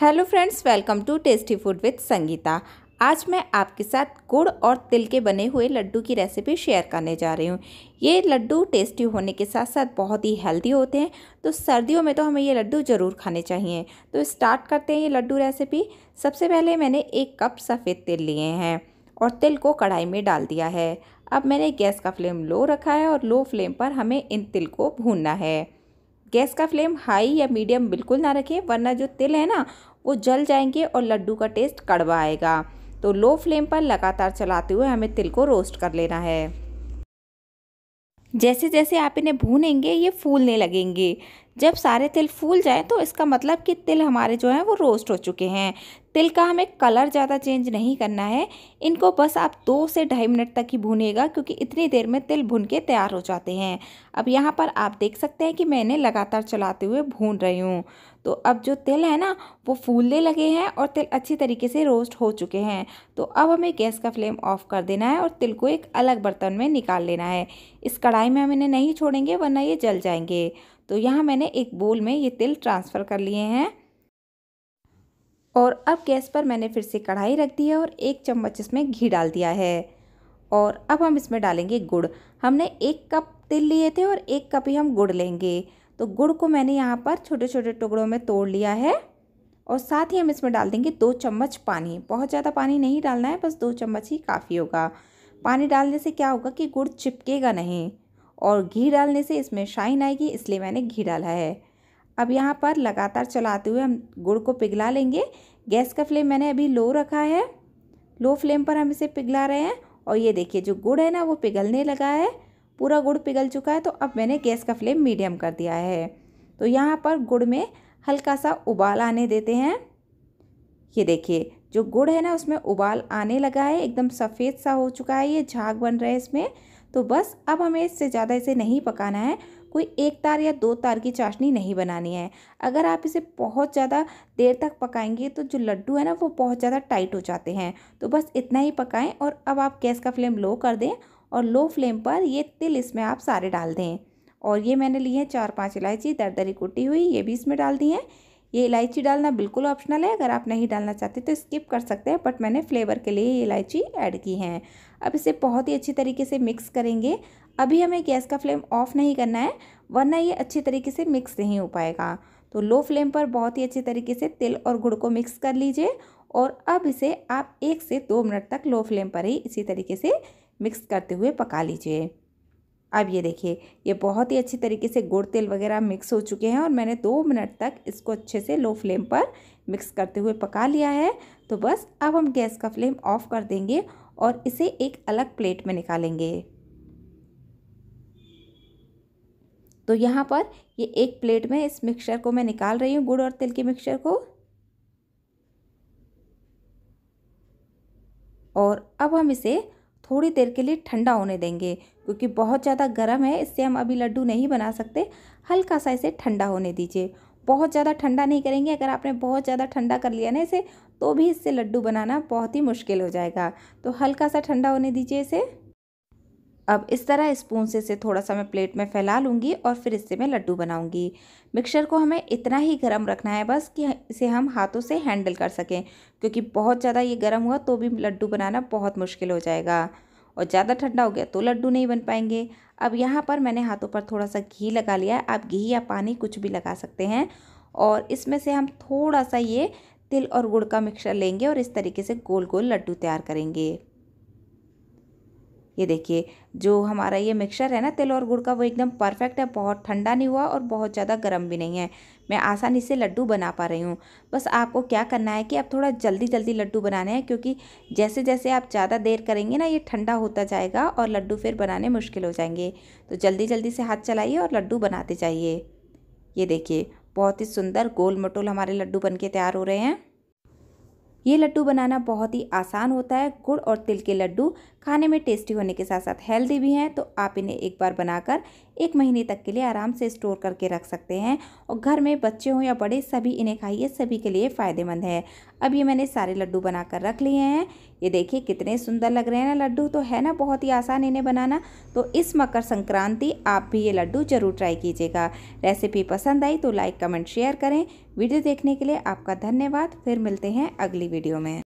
hello friends welcome to tasty food with Sangeeta आज मैं आपके साथ गुड़ और तिल के बने हुए लड्डू की रेसिपी शेयर करने जा रही हूँ ये लड्डू टेस्टी होने के साथ साथ बहुत ही हेल्दी होते हैं तो सर्दियों में तो हमें ये लड्डू ज़रूर खाने चाहिए तो स्टार्ट करते हैं ये लड्डू रेसिपी सबसे पहले मैंने एक कप सफ़ेद तिल लिए हैं और तिल को कढ़ाई में डाल दिया है अब मैंने गैस का फ्लेम लो रखा है और लो फ्लेम पर हमें इन तिल को भूनना है गैस का फ्लेम हाई या मीडियम बिल्कुल ना रखें वरना जो तिल है ना वो जल जाएंगे और लड्डू का टेस्ट कड़वा आएगा तो लो फ्लेम पर लगातार चलाते हुए हमें तिल को रोस्ट कर लेना है जैसे जैसे आप इन्हें भूनेंगे ये फूलने लगेंगे जब सारे तिल फूल जाएँ तो इसका मतलब कि तिल हमारे जो हैं वो रोस्ट हो चुके हैं तिल का हमें कलर ज़्यादा चेंज नहीं करना है इनको बस आप दो से ढाई मिनट तक ही भूनेगा क्योंकि इतनी देर में तिल भून के तैयार हो जाते हैं अब यहाँ पर आप देख सकते हैं कि मैंने लगातार चलाते हुए भून रही हूँ तो अब जो तिल है ना वो फूलने लगे हैं और तिल अच्छी तरीके से रोस्ट हो चुके हैं तो अब हमें गैस का फ्लेम ऑफ कर देना है और तिल को एक अलग बर्तन में निकाल लेना है इस कढ़ाई में हम इन्हें नहीं छोड़ेंगे वरना ये जल जाएंगे तो यहाँ मैंने एक बोल में ये तिल ट्रांसफ़र कर लिए हैं और अब गैस पर मैंने फिर से कढ़ाई रख दी है और एक चम्मच इसमें घी डाल दिया है और अब हम इसमें डालेंगे गुड़ हमने एक कप तिल लिए थे और एक कप ही हम गुड़ लेंगे तो गुड़ को मैंने यहाँ पर छोटे छोटे टुकड़ों में तोड़ लिया है और साथ ही हम इसमें डाल देंगे दो चम्मच पानी बहुत ज़्यादा पानी नहीं डालना है बस दो चम्मच ही काफ़ी होगा पानी डालने से क्या होगा कि गुड़ चिपकेगा नहीं और घी डालने से इसमें शाइन आएगी इसलिए मैंने घी डाला है अब यहाँ पर लगातार चलाते हुए हम गुड़ को पिघला लेंगे गैस का फ्लेम मैंने अभी लो रखा है लो फ्लेम पर हम इसे पिघला रहे हैं और ये देखिए जो गुड़ है ना वो पिघलने लगा है पूरा गुड़ पिघल चुका है तो अब मैंने गैस का फ्लेम मीडियम कर दिया है तो यहाँ पर गुड़ में हल्का सा उबाल आने देते हैं ये देखिए जो गुड़ है ना उसमें उबाल आने लगा है एकदम सफ़ेद सा हो चुका है ये झाग बन रहा है इसमें तो बस अब हमें इससे ज़्यादा इसे नहीं पकाना है कोई एक तार या दो तार की चाशनी नहीं बनानी है अगर आप इसे बहुत ज़्यादा देर तक पकाएंगे तो जो लड्डू है ना वो बहुत ज़्यादा टाइट हो जाते हैं तो बस इतना ही पकाएं और अब आप गैस का फ्लेम लो कर दें और लो फ्लेम पर ये तिल इसमें आप सारे डाल दें और ये मैंने लिए हैं चार पाँच इलायची दरदरी कुटी हुई ये भी इसमें डाल दी हैं ये इलायची डालना बिल्कुल ऑप्शनल है अगर आप नहीं डालना चाहते तो स्किप कर सकते हैं बट मैंने फ्लेवर के लिए ये इलायची ऐड की है अब इसे बहुत ही अच्छी तरीके से मिक्स करेंगे अभी हमें गैस का फ्लेम ऑफ नहीं करना है वरना ये अच्छी तरीके से मिक्स नहीं हो पाएगा तो लो फ्लेम पर बहुत ही अच्छे तरीके से तिल और गुड़ को मिक्स कर लीजिए और अब इसे आप एक से दो मिनट तक लो फ्लेम पर ही इसी तरीके से मिक्स करते हुए पका लीजिए अब ये देखिए ये बहुत ही अच्छी तरीके से गुड़ तेल वगैरह मिक्स हो चुके हैं और मैंने दो मिनट तक इसको अच्छे से लो फ्लेम पर मिक्स करते हुए पका लिया है तो बस अब हम गैस का फ्लेम ऑफ कर देंगे और इसे एक अलग प्लेट में निकालेंगे तो यहाँ पर ये एक प्लेट में इस मिक्सचर को मैं निकाल रही हूँ गुड़ और तिल के मिक्सचर को और अब हम इसे थोड़ी देर के लिए ठंडा होने देंगे क्योंकि बहुत ज़्यादा गर्म है इससे हम अभी लड्डू नहीं बना सकते हल्का सा इसे ठंडा होने दीजिए बहुत ज़्यादा ठंडा नहीं करेंगे अगर आपने बहुत ज़्यादा ठंडा कर लिया ना इसे तो भी इससे लड्डू बनाना बहुत ही मुश्किल हो जाएगा तो हल्का सा ठंडा होने दीजिए इसे अब इस तरह स्पून से इसे थोड़ा सा मैं प्लेट में फैला लूँगी और फिर इससे मैं लड्डू बनाऊँगी मिक्सर को हमें इतना ही गर्म रखना है बस कि इसे हम हाथों से हैंडल कर सकें क्योंकि बहुत ज़्यादा ये गर्म हुआ तो भी लड्डू बनाना बहुत मुश्किल हो जाएगा और ज़्यादा ठंडा हो गया तो लड्डू नहीं बन पाएंगे अब यहाँ पर मैंने हाथों पर थोड़ा सा घी लगा लिया है आप घी या पानी कुछ भी लगा सकते हैं और इसमें से हम थोड़ा सा ये तिल और गुड़ का मिक्सचर लेंगे और इस तरीके से गोल गोल लड्डू तैयार करेंगे ये देखिए जो हमारा ये मिक्सर है ना तिल और गुड़ का वो एकदम परफेक्ट है बहुत ठंडा नहीं हुआ और बहुत ज़्यादा गर्म भी नहीं है मैं आसानी से लड्डू बना पा रही हूँ बस आपको क्या करना है कि आप थोड़ा जल्दी जल्दी लड्डू बनाने हैं क्योंकि जैसे जैसे आप ज़्यादा देर करेंगे ना ये ठंडा होता जाएगा और लड्डू फिर बनाने मुश्किल हो जाएंगे तो जल्दी जल्दी से हाथ चलाइए और लड्डू बनाते जाइए ये देखिए बहुत ही सुंदर गोल मटोल हमारे लड्डू बन के तैयार हो रहे हैं ये लड्डू बनाना बहुत ही आसान होता है गुड़ और तिल के लड्डू खाने में टेस्टी होने के साथ साथ हेल्दी भी हैं तो आप इन्हें एक बार बनाकर एक महीने तक के लिए आराम से स्टोर करके रख सकते हैं और घर में बच्चे हों या बड़े सभी इन्हें खाइए सभी के लिए फ़ायदेमंद है अब ये मैंने सारे लड्डू बनाकर रख लिए हैं ये देखिए कितने सुंदर लग रहे हैं ना लड्डू तो है ना बहुत ही आसान इन्हें बनाना तो इस मकर संक्रांति आप भी ये लड्डू ज़रूर ट्राई कीजिएगा रेसिपी पसंद आई तो लाइक कमेंट शेयर करें वीडियो देखने के लिए आपका धन्यवाद फिर मिलते हैं अगली वीडियो वीडियो में